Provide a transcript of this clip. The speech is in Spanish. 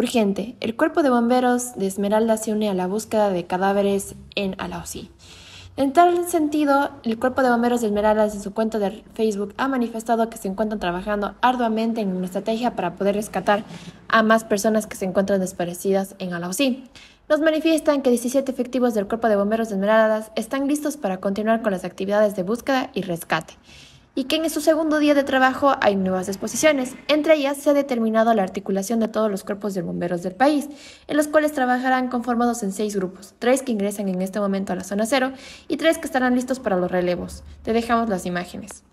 Urgente. El cuerpo de bomberos de Esmeralda se une a la búsqueda de cadáveres en Alausí. En tal sentido, el Cuerpo de Bomberos de Esmeraldas en su cuenta de Facebook ha manifestado que se encuentran trabajando arduamente en una estrategia para poder rescatar a más personas que se encuentran desaparecidas en Alausí. Nos manifiestan que 17 efectivos del Cuerpo de Bomberos de Esmeraldas están listos para continuar con las actividades de búsqueda y rescate y que en su segundo día de trabajo hay nuevas disposiciones, Entre ellas se ha determinado la articulación de todos los cuerpos de bomberos del país, en los cuales trabajarán conformados en seis grupos, tres que ingresan en este momento a la zona cero y tres que estarán listos para los relevos. Te dejamos las imágenes.